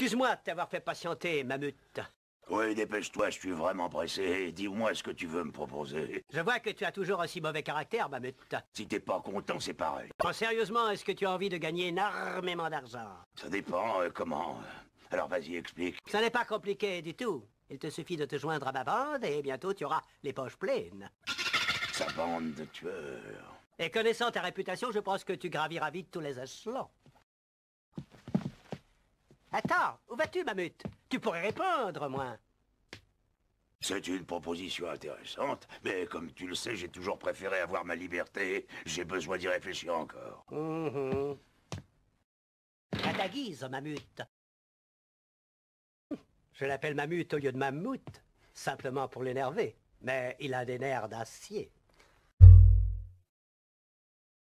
Excuse-moi de t'avoir fait patienter, Mamute. Oui, dépêche-toi, je suis vraiment pressé. Dis-moi ce que tu veux me proposer. Je vois que tu as toujours aussi mauvais caractère, Mamute. Si t'es pas content, c'est pareil. sérieusement, est-ce que tu as envie de gagner énormément d'argent Ça dépend, euh, comment Alors vas-y, explique. Ça n'est pas compliqué du tout. Il te suffit de te joindre à ma bande et bientôt tu auras les poches pleines. Sa bande de tueurs. Et connaissant ta réputation, je pense que tu graviras vite tous les échelons. Attends, où vas-tu, Mamute Tu pourrais répondre, au moins. C'est une proposition intéressante, mais comme tu le sais, j'ai toujours préféré avoir ma liberté. J'ai besoin d'y réfléchir encore. Mm-hmm. À ta guise, Mammut. Je l'appelle Mamute au lieu de Mammouth, simplement pour l'énerver. Mais il a des nerfs d'acier.